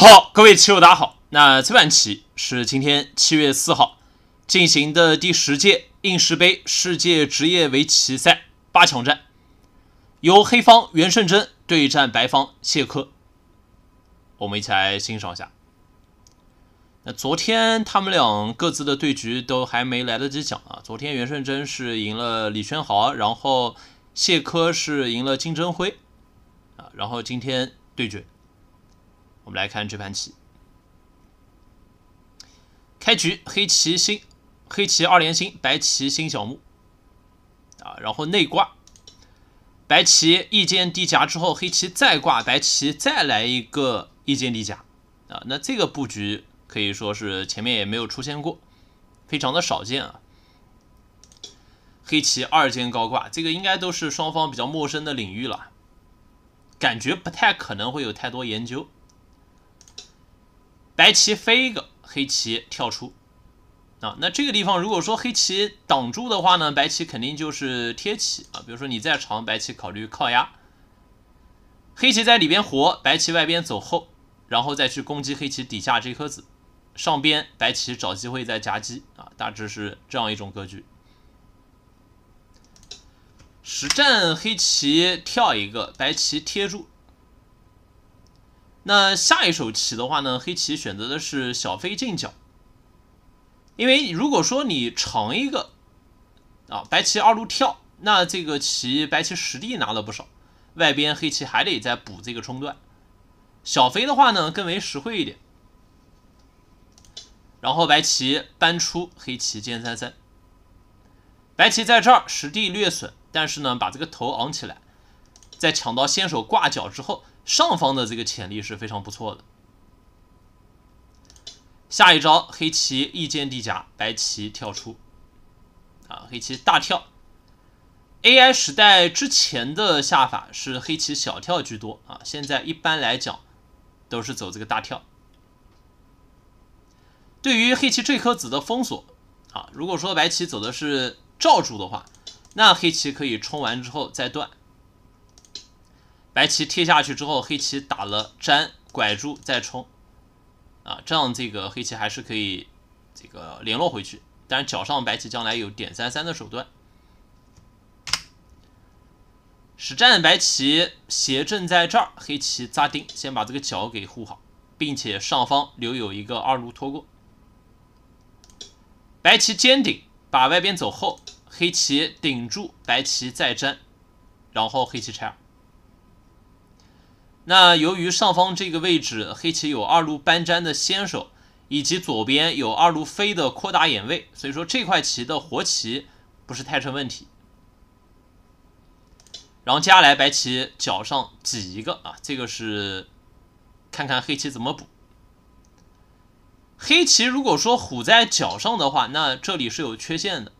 好，各位棋友，大家好。那这盘棋是今天七月四号进行的第十届应氏杯世界职业围棋赛八强战，由黑方袁胜珍对战白方谢科。我们一起来欣赏一下。那昨天他们俩各自的对局都还没来得及讲啊。昨天袁胜珍是赢了李宣豪，然后谢科是赢了金针辉啊。然后今天对决。我们来看这盘棋，开局黑棋星，黑棋二连星，白棋星小目，啊，然后内挂，白棋一间低夹之后，黑棋再挂，白棋再来一个一间低夹，啊，那这个布局可以说是前面也没有出现过，非常的少见啊。黑棋二间高挂，这个应该都是双方比较陌生的领域了，感觉不太可能会有太多研究。白棋飞一个，黑棋跳出啊。那这个地方如果说黑棋挡住的话呢，白棋肯定就是贴起啊。比如说你在长，白棋考虑靠压，黑棋在里边活，白棋外边走后，然后再去攻击黑棋底下这颗子，上边白棋找机会再夹击啊。大致是这样一种格局。实战黑棋跳一个，白棋贴住。那下一手棋的话呢，黑棋选择的是小飞进角，因为如果说你长一个啊，白棋二路跳，那这个棋白棋实地拿了不少，外边黑棋还得再补这个冲段。小飞的话呢更为实惠一点。然后白棋搬出，黑棋尖三三，白棋在这儿实地略损，但是呢把这个头昂起来，在抢到先手挂角之后。上方的这个潜力是非常不错的。下一招，黑棋一间地夹，白棋跳出，啊，黑棋大跳。AI 时代之前的下法是黑棋小跳居多啊，现在一般来讲都是走这个大跳。对于黑棋这颗子的封锁，啊，如果说白棋走的是罩住的话，那黑棋可以冲完之后再断。白棋贴下去之后，黑棋打了粘拐住再冲，啊，这样这个黑棋还是可以这个联络回去。但是脚上白棋将来有点三三的手段。实战白棋斜正在这儿，黑棋扎钉，先把这个角给护好，并且上方留有一个二路托过。白棋尖顶把外边走后，黑棋顶住白棋再粘，然后黑棋拆二。那由于上方这个位置黑棋有二路搬粘的先手，以及左边有二路飞的扩大眼位，所以说这块棋的活棋不是太成问题。然后接下来白棋脚上挤一个啊，这个是看看黑棋怎么补。黑棋如果说虎在脚上的话，那这里是有缺陷的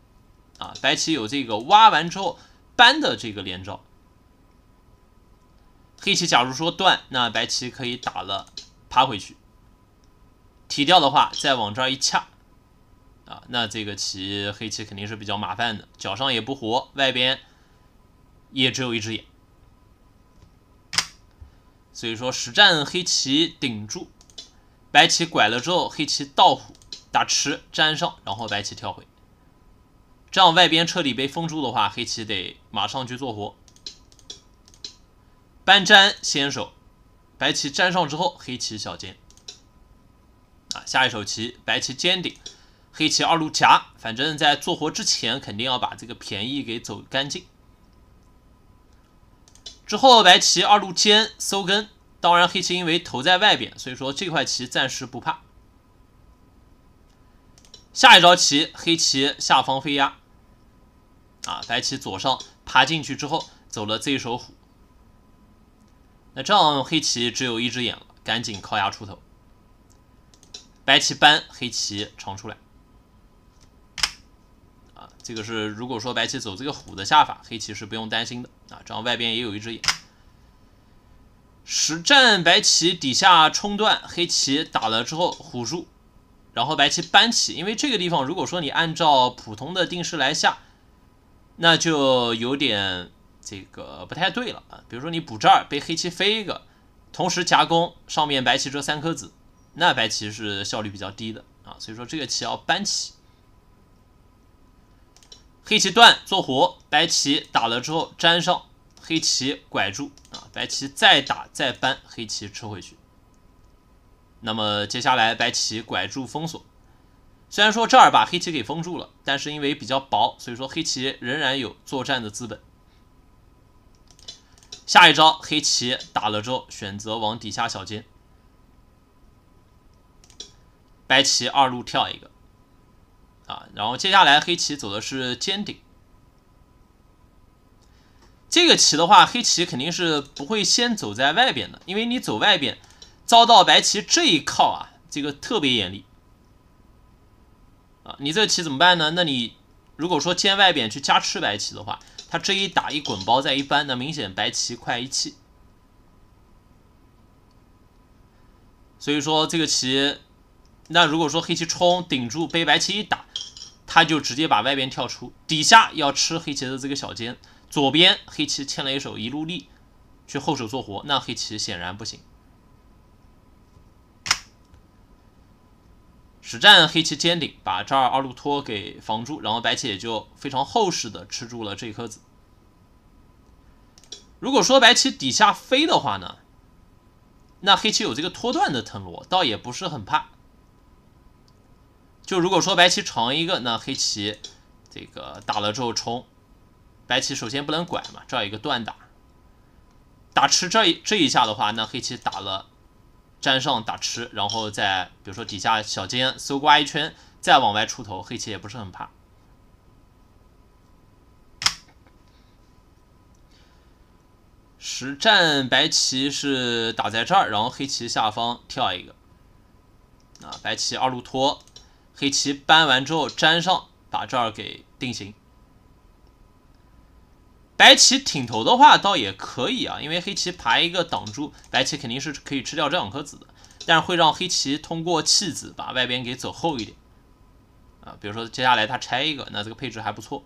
啊，白棋有这个挖完之后搬的这个连招。黑棋假如说断，那白棋可以打了，爬回去，提掉的话，再往这儿一掐，啊，那这个棋黑棋肯定是比较麻烦的，脚上也不活，外边也只有一只眼。所以说实战黑棋顶住，白棋拐了之后，黑棋倒虎打吃粘上，然后白棋跳回，这样外边彻底被封住的话，黑棋得马上去做活。搬粘先手，白棋粘上之后，黑棋小尖。啊，下一手棋，白棋尖顶，黑棋二路夹。反正，在做活之前，肯定要把这个便宜给走干净。之后，白棋二路尖收根。当然，黑棋因为头在外边，所以说这块棋暂时不怕。下一招棋，黑棋下方飞压。啊，白棋左上爬进去之后，走了这一手虎。那这样黑棋只有一只眼了，赶紧靠牙出头。白棋搬，黑棋长出来。啊，这个是如果说白棋走这个虎的下法，黑棋是不用担心的啊。这样外边也有一只眼。实战白棋底下冲断，黑棋打了之后虎住，然后白棋搬起，因为这个地方如果说你按照普通的定式来下，那就有点。这个不太对了啊！比如说你补这儿被黑棋飞一个，同时夹攻上面白棋这三颗子，那白棋是效率比较低的啊。所以说这个棋要搬起，黑棋断做活，白棋打了之后粘上，黑棋拐住啊，白棋再打再搬，黑棋撤回去。那么接下来白棋拐住封锁，虽然说这儿把黑棋给封住了，但是因为比较薄，所以说黑棋仍然有作战的资本。下一招，黑棋打了之后，选择往底下小尖。白棋二路跳一个，啊，然后接下来黑棋走的是尖顶。这个棋的话，黑棋肯定是不会先走在外边的，因为你走外边遭到白棋这一靠啊，这个特别严厉啊，你这个棋怎么办呢？那你如果说尖外边去加吃白棋的话。他这一打一滚包在一般，那明显白棋快一气。所以说这个棋，那如果说黑棋冲顶住，被白棋一打，他就直接把外边跳出，底下要吃黑棋的这个小尖，左边黑棋牵了一手一路力去后手做活，那黑棋显然不行。实战黑棋尖顶，把这儿二路托给防住，然后白棋也就非常厚实的吃住了这一颗子。如果说白棋底下飞的话呢，那黑棋有这个拖断的藤萝，倒也不是很怕。就如果说白棋长一个，那黑棋这个打了之后冲，白棋首先不能拐嘛，这儿一个断打，打吃这这一下的话，那黑棋打了。粘上打吃，然后再比如说底下小尖搜刮一圈，再往外出头，黑棋也不是很怕。实战白棋是打在这儿，然后黑棋下方跳一个，啊，白棋二路拖，黑棋搬完之后粘上，把这儿给定型。白棋挺头的话倒也可以啊，因为黑棋爬一个挡住，白棋肯定是可以吃掉这两颗子的，但是会让黑棋通过弃子把外边给走厚一点啊。比如说接下来他拆一个，那这个配置还不错。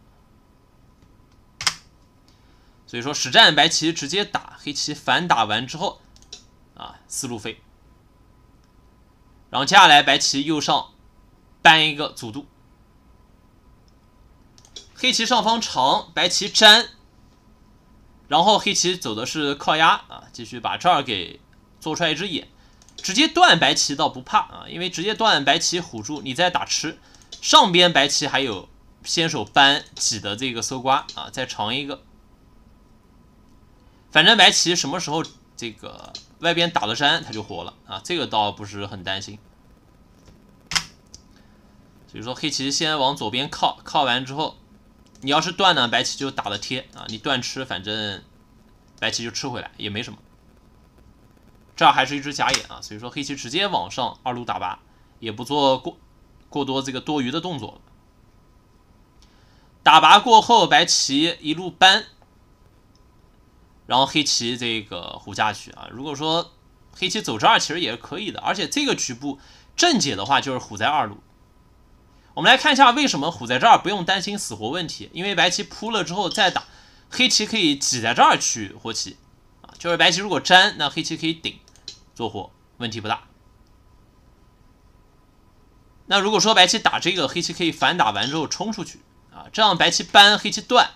所以说实战白棋直接打，黑棋反打完之后啊四路飞，然后接下来白棋右上搬一个阻渡，黑棋上方长，白棋粘。然后黑棋走的是靠压啊，继续把这儿给做出来一只眼，直接断白棋倒不怕啊，因为直接断白棋唬住，你再打吃，上边白棋还有先手扳挤的这个搜刮啊，再长一个，反正白棋什么时候这个外边打了山，他就活了啊，这个倒不是很担心。所以说黑棋先往左边靠，靠完之后。你要是断呢，白棋就打了贴啊，你断吃，反正白棋就吃回来也没什么。这还是一只假眼啊，所以说黑棋直接往上二路打拔，也不做过过多这个多余的动作打拔过后，白棋一路扳，然后黑棋这个虎下去啊。如果说黑棋走这儿，其实也是可以的，而且这个局部正解的话就是虎在二路。我们来看一下为什么虎在这儿不用担心死活问题，因为白棋扑了之后再打黑棋可以挤在这儿取活棋啊，就是白棋如果粘，那黑棋可以顶做活，问题不大。那如果说白棋打这个，黑棋可以反打完之后冲出去啊，这样白棋搬黑棋断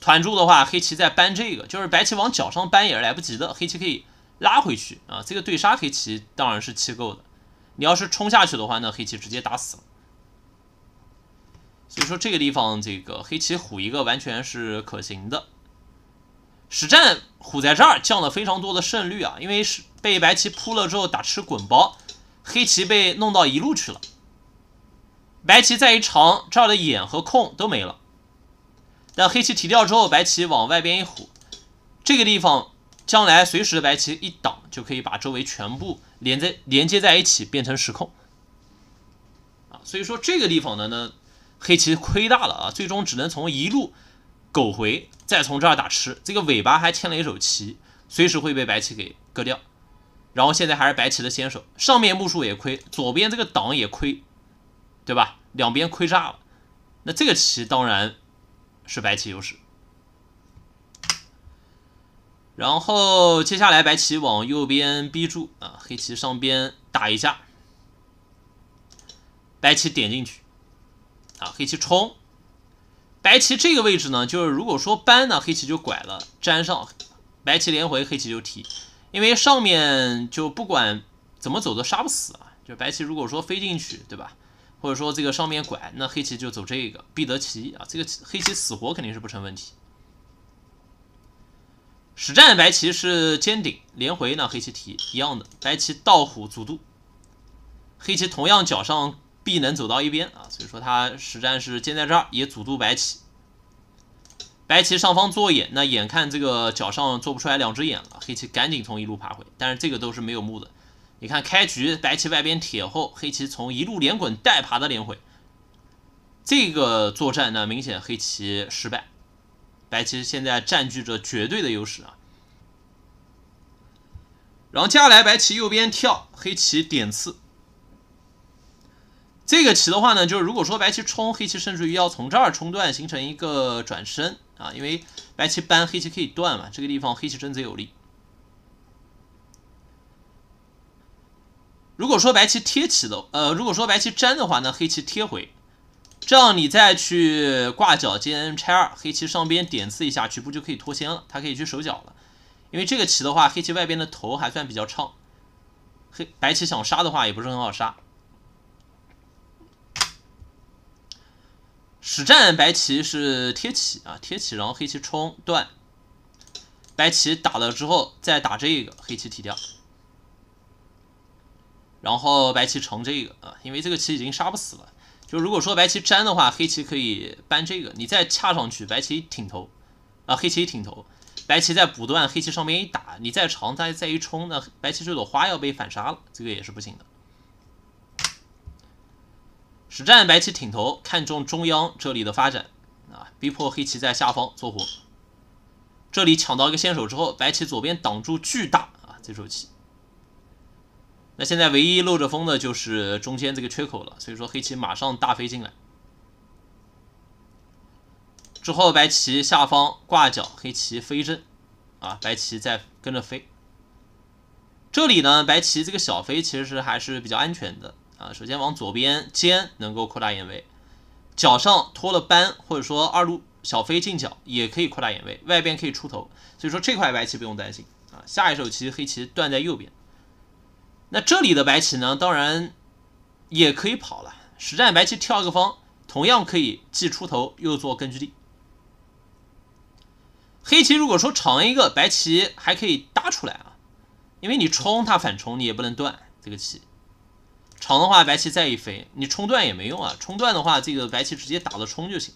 团住的话，黑棋再搬这个，就是白棋往角上搬也是来不及的，黑棋可以拉回去啊，这个对杀黑棋当然是气够的。你要是冲下去的话，那黑棋直接打死了。所以说这个地方，这个黑棋虎一个完全是可行的。实战虎在这儿降了非常多的胜率啊，因为是被白棋扑了之后打吃滚包，黑棋被弄到一路去了。白棋再一长，这儿的眼和空都没了。但黑棋提掉之后，白棋往外边一虎，这个地方将来随时白棋一挡。就可以把周围全部连在连接在一起，变成实控，啊，所以说这个地方呢呢，黑棋亏大了啊，最终只能从一路苟回，再从这儿打吃，这个尾巴还欠了一手棋，随时会被白棋给割掉，然后现在还是白棋的先手，上面目数也亏，左边这个挡也亏，对吧？两边亏炸了，那这个棋当然是白棋优势。然后接下来白棋往右边逼住啊，黑棋上边打一下，白棋点进去啊，黑棋冲，白棋这个位置呢，就是如果说搬呢，黑棋就拐了粘上，白棋连回，黑棋就提，因为上面就不管怎么走都杀不死啊，就白棋如果说飞进去，对吧？或者说这个上面拐，那黑棋就走这个必得棋啊，这个黑棋死活肯定是不成问题。实战白棋是尖顶连回呢，黑棋提一样的，白棋倒虎阻渡，黑棋同样脚上必能走到一边啊，所以说它实战是尖在这儿也阻渡白棋，白棋上方做眼，那眼看这个脚上做不出来两只眼了，黑棋赶紧从一路爬回，但是这个都是没有目的。你看开局白棋外边铁后，黑棋从一路连滚带爬的连回，这个作战呢明显黑棋失败。白棋现在占据着绝对的优势啊，然后接下来白棋右边跳，黑棋点刺。这个棋的话呢，就是如果说白棋冲，黑棋甚至于要从这儿冲断，形成一个转身啊，因为白棋扳黑棋可以断嘛，这个地方黑棋真贼有力。如果说白棋贴起的，呃，如果说白棋粘的话，那黑棋贴回。这样你再去挂角接拆二，黑棋上边点刺一下，局部就可以脱先了。他可以去守角了，因为这个棋的话，黑棋外边的头还算比较畅，黑白棋想杀的话也不是很好杀。实战白棋是贴起啊，贴起，然后黑棋冲断，白棋打了之后再打这个，黑棋提掉，然后白棋成这个啊，因为这个棋已经杀不死了。就如果说白棋粘的话，黑棋可以扳这个，你再掐上去，白棋挺头啊，黑棋挺头，白棋再补断，黑棋上面一打，你再长再再一冲，那白棋这朵花要被反杀了，这个也是不行的。实战白棋挺头，看中中央这里的发展啊，逼迫黑棋在下方做活。这里抢到一个先手之后，白棋左边挡住巨大啊，这手棋。那现在唯一漏着风的就是中间这个缺口了，所以说黑棋马上大飞进来，之后白棋下方挂角，黑棋飞正，啊，白棋在跟着飞。这里呢，白棋这个小飞其实还是比较安全的啊。首先往左边尖能够扩大眼位，角上拖了扳，或者说二路小飞进角也可以扩大眼位，外边可以出头，所以说这块白棋不用担心啊。下一手棋黑棋断在右边。那这里的白棋呢，当然也可以跑了。实战白棋跳一个方，同样可以既出头又做根据地。黑棋如果说长一个，白棋还可以搭出来啊，因为你冲它反冲，你也不能断这个棋。长的话，白棋再一飞，你冲断也没用啊。冲断的话，这个白棋直接打了冲就行。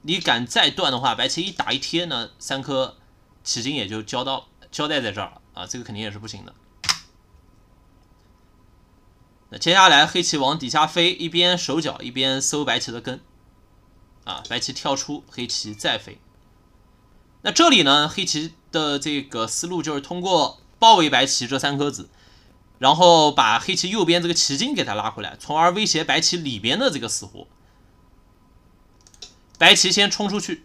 你敢再断的话，白棋一打一贴呢，三颗棋筋也就交到交代在这儿了啊，这个肯定也是不行的。那接下来黑棋往底下飞，一边手脚一边搜白棋的根，啊，白棋跳出，黑棋再飞。那这里呢，黑棋的这个思路就是通过包围白棋这三颗子，然后把黑棋右边这个棋筋给它拉回来，从而威胁白棋里边的这个死活。白棋先冲出去，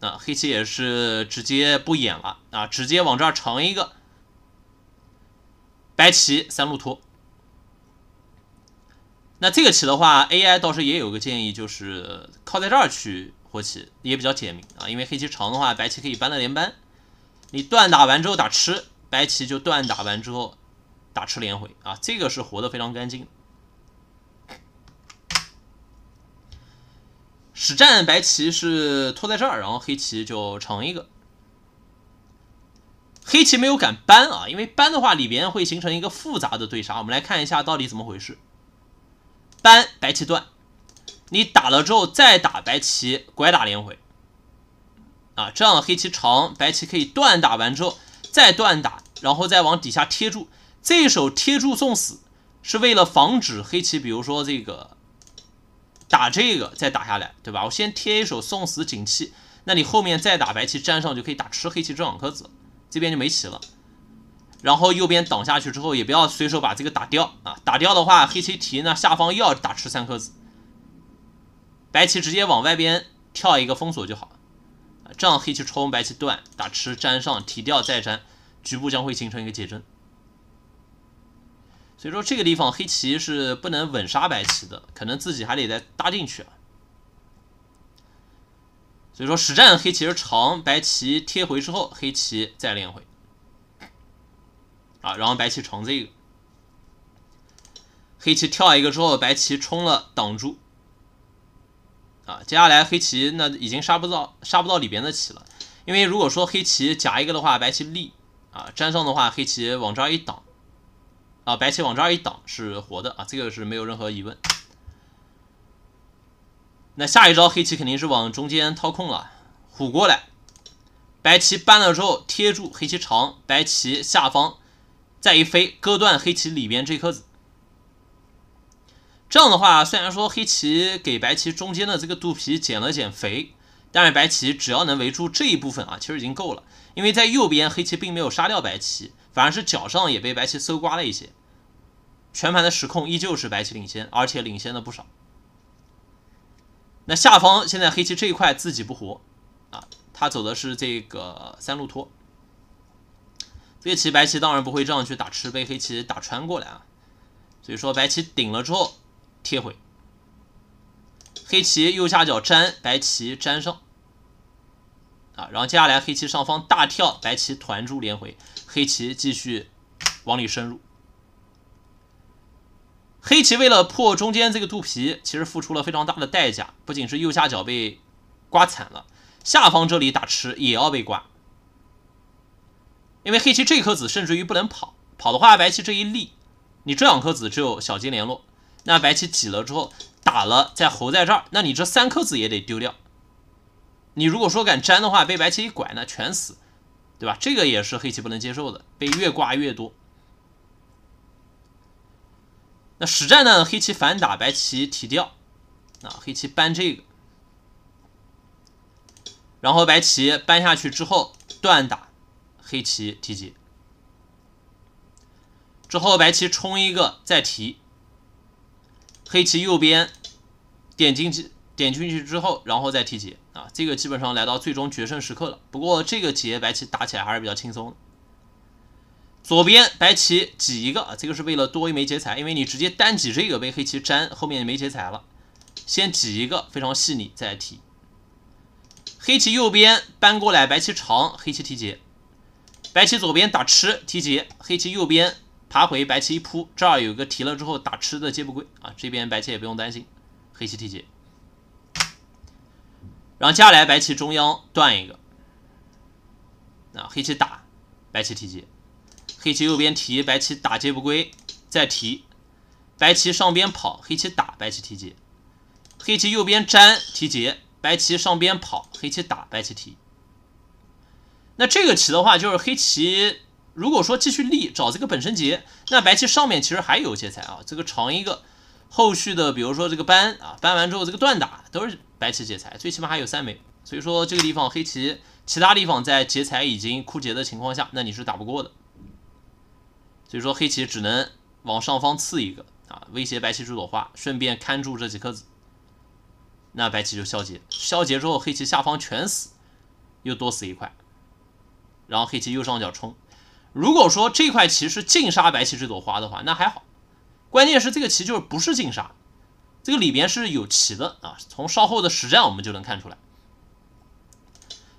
那黑棋也是直接不演了，啊，直接往这儿成一个白棋三路拖。那这个棋的话，AI 倒是也有个建议，就是靠在这儿去活棋也比较解明啊。因为黑棋长的话，白棋可以搬了连搬。你断打完之后打吃，白棋就断打完之后打吃连回啊，这个是活的非常干净。实战白棋是拖在这儿，然后黑棋就长一个。黑棋没有敢搬啊，因为搬的话里边会形成一个复杂的对杀。我们来看一下到底怎么回事。扳白棋断，你打了之后再打白棋，拐打连回，啊，这样黑棋长，白棋可以断打完之后再断打，然后再往底下贴住。这一手贴住送死，是为了防止黑棋，比如说这个打这个再打下来，对吧？我先贴一手送死锦气，那你后面再打白棋粘上就可以打吃黑棋这两颗子，这边就没棋了。然后右边挡下去之后，也不要随手把这个打掉啊！打掉的话，黑棋提那下方又要打吃三颗子，白棋直接往外边跳一个封锁就好，这样黑棋冲，白棋断，打吃粘上提掉再粘，局部将会形成一个解争。所以说这个地方黑棋是不能稳杀白棋的，可能自己还得再搭进去啊。所以说实战黑棋长，白棋贴回之后，黑棋再连回。啊，然后白棋冲这个，黑棋跳一个之后，白棋冲了挡住。啊，接下来黑棋那已经杀不到杀不到里边的棋了，因为如果说黑棋夹一个的话，白棋立啊，粘上的话，黑棋往这儿一挡，啊，白棋往这儿一挡是活的啊，这个是没有任何疑问。那下一招黑棋肯定是往中间掏空了，虎过来，白棋搬了之后贴住黑棋长，白棋下方。再一飞，割断黑棋里边这颗子。这样的话，虽然说黑棋给白棋中间的这个肚皮减了减肥，但是白棋只要能围住这一部分啊，其实已经够了。因为在右边，黑棋并没有杀掉白棋，反而是脚上也被白棋搜刮了一些。全盘的实控依旧是白棋领先，而且领先了不少。那下方现在黑棋这一块自己不活啊，他走的是这个三路拖。黑棋、白棋当然不会这样去打吃，被黑棋打穿过来啊。所以说，白棋顶了之后贴回，黑棋右下角粘，白棋粘上啊。然后接下来，黑棋上方大跳，白棋团住连回，黑棋继续往里深入。黑棋为了破中间这个肚皮，其实付出了非常大的代价，不仅是右下角被刮惨了，下方这里打吃也要被刮。因为黑棋这颗子甚至于不能跑，跑的话白棋这一立，你这两颗子只有小金联络，那白棋挤了之后打了，在侯在这儿，那你这三颗子也得丢掉。你如果说敢粘的话，被白棋一拐那全死，对吧？这个也是黑棋不能接受的，被越挂越多。那实战呢，黑棋反打，白棋提掉啊，黑棋搬这个，然后白棋搬下去之后断打。黑棋提劫，之后白棋冲一个再提，黑棋右边点进去，点进去之后，然后再提劫啊！这个基本上来到最终决胜时刻了。不过这个劫白棋打起来还是比较轻松的。左边白棋挤一个这个是为了多一枚劫彩，因为你直接单挤这个被黑棋粘，后面没劫彩了。先挤一个非常细腻，再提。黑棋右边搬过来，白棋长，黑棋提劫。白棋左边打吃提劫，黑棋右边爬回，白棋一扑，这儿有个提了之后打吃的接不归啊，这边白棋也不用担心，黑棋提劫，然后接下来白棋中央断一个，啊黑棋打白棋提劫，黑棋右边提，白棋打接不归再提，白棋上边跑，黑棋打白棋提劫，黑棋右边粘提劫，白棋上边跑，黑棋打白棋提。那这个棋的话，就是黑棋如果说继续立找这个本身劫，那白棋上面其实还有劫材啊，这个长一个，后续的比如说这个搬啊，搬完之后这个断打都是白棋劫材，最起码还有三枚，所以说这个地方黑棋其他地方在劫材已经枯竭的情况下，那你是打不过的，所以说黑棋只能往上方刺一个啊，威胁白棋这朵花，顺便看住这几颗子，那白棋就消劫，消劫之后黑棋下方全死，又多死一块。然后黑棋右上角冲，如果说这块棋是净杀白棋这朵花的话，那还好。关键是这个棋就是不是净杀，这个里边是有棋的啊。从稍后的实战我们就能看出来。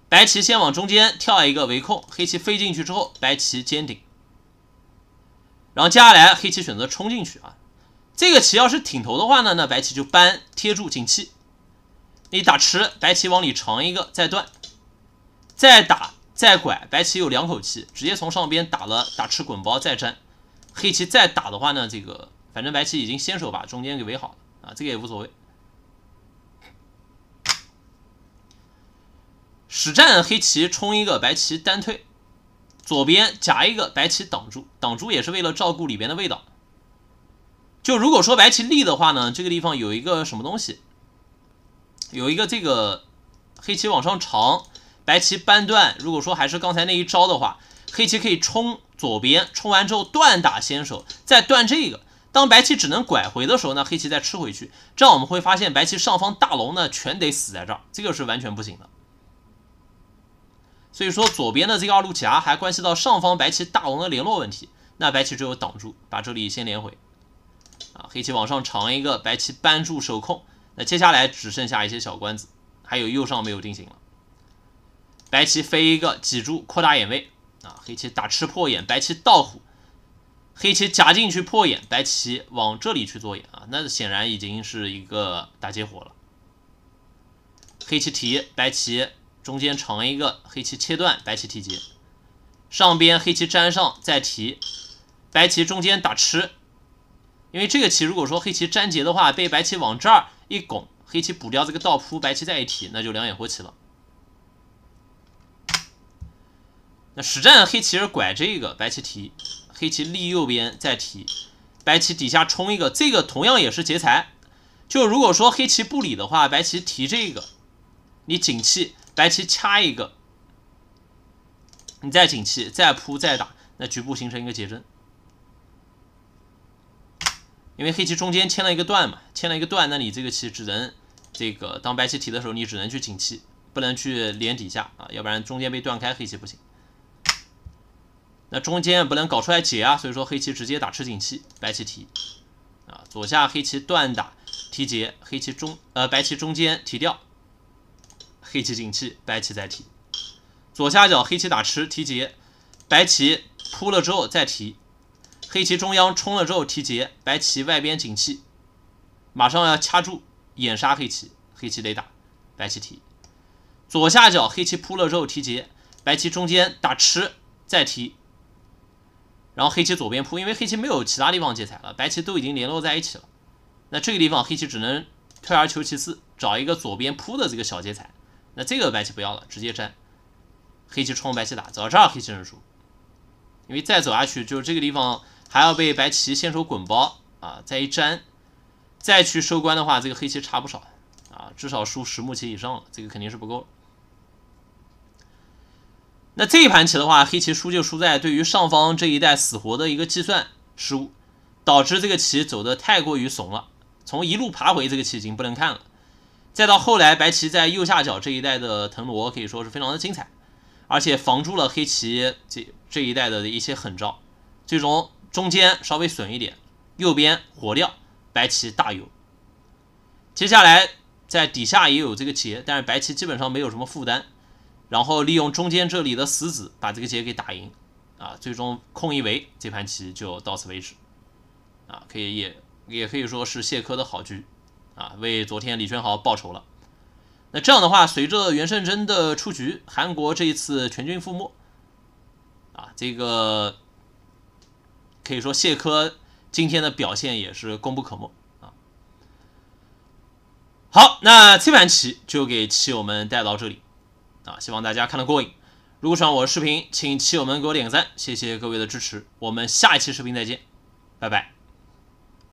白棋先往中间跳一个围控，黑棋飞进去之后，白棋尖顶。然后接下来黑棋选择冲进去啊，这个棋要是挺头的话呢，那白棋就搬贴住进气，你打吃，白棋往里长一个再断，再打。再拐白棋有两口气，直接从上边打了打吃滚包再粘，黑棋再打的话呢，这个反正白棋已经先手把中间给围好了啊，这个也无所谓。实战黑棋冲一个白棋单退，左边夹一个白棋挡住，挡住也是为了照顾里边的味道。就如果说白棋立的话呢，这个地方有一个什么东西，有一个这个黑棋往上长。白棋扳断，如果说还是刚才那一招的话，黑棋可以冲左边，冲完之后断打先手，再断这个。当白棋只能拐回的时候，呢，黑棋再吃回去，这样我们会发现白棋上方大龙呢全得死在这儿，这个是完全不行的。所以说，左边的这个二路夹还关系到上方白棋大龙的联络问题，那白棋只有挡住，把这里先连回。啊，黑棋往上长一个，白棋扳住守控，那接下来只剩下一些小关子，还有右上没有定型了。白棋飞一个挤住扩大眼位啊，黑棋打吃破眼，白棋倒虎，黑棋夹进去破眼，白棋往这里去做眼啊，那显然已经是一个打劫活了。黑棋提，白棋中间长一个，黑棋切断，白棋提劫，上边黑棋粘上再提，白棋中间打吃，因为这个棋如果说黑棋粘劫的话，被白棋往这儿一拱，黑棋补掉这个倒扑，白棋再一提，那就两眼活棋了。那实战黑棋是拐这个，白棋提，黑棋立右边再提，白棋底下冲一个，这个同样也是劫财。就如果说黑棋不理的话，白棋提这个，你紧气，白棋掐一个，你再紧气，再扑再打，那局部形成一个劫针。因为黑棋中间牵了一个断嘛，牵了一个断，那你这个棋只能这个当白棋提的时候，你只能去紧气，不能去连底下啊，要不然中间被断开，黑棋不行。那中间不能搞出来解啊，所以说黑棋直接打吃紧气，白棋提啊。左下黑棋断打提劫，黑棋中呃白棋中间提掉，黑棋紧气，白棋再提。左下角黑棋打吃提劫，白棋扑了之后再提，黑棋中央冲了之后提劫，白棋外边紧气，马上要掐住掩杀黑棋，黑棋得打，白棋提。左下角黑棋扑了之后提劫，白棋中间打吃再提。然后黑棋左边扑，因为黑棋没有其他地方劫材了，白棋都已经联络在一起了。那这个地方黑棋只能退而求其次，找一个左边扑的这个小劫财。那这个白棋不要了，直接粘。黑棋冲白棋打，走到这儿黑棋认输，因为再走下去就是这个地方还要被白棋先手滚包啊，再一粘，再去收官的话，这个黑棋差不少啊，至少输十目棋以上了，这个肯定是不够。那这一盘棋的话，黑棋输就输在对于上方这一带死活的一个计算失误，导致这个棋走的太过于怂了，从一路爬回这个棋已经不能看了。再到后来，白棋在右下角这一带的腾挪可以说是非常的精彩，而且防住了黑棋这这一带的一些狠招，最终中间稍微损一点，右边活掉，白棋大有。接下来在底下也有这个棋，但是白棋基本上没有什么负担。然后利用中间这里的死子把这个劫给打赢，啊，最终空一围，这盘棋就到此为止，啊，可以也也可以说是谢科的好局，啊，为昨天李轩豪报仇了。那这样的话，随着袁胜珍的出局，韩国这一次全军覆没，啊，这个可以说谢科今天的表现也是功不可没，啊。好，那这盘棋就给棋友们带到这里。啊，希望大家看得过瘾。如果喜欢我的视频，请棋友们给我点个赞，谢谢各位的支持。我们下一期视频再见，拜拜。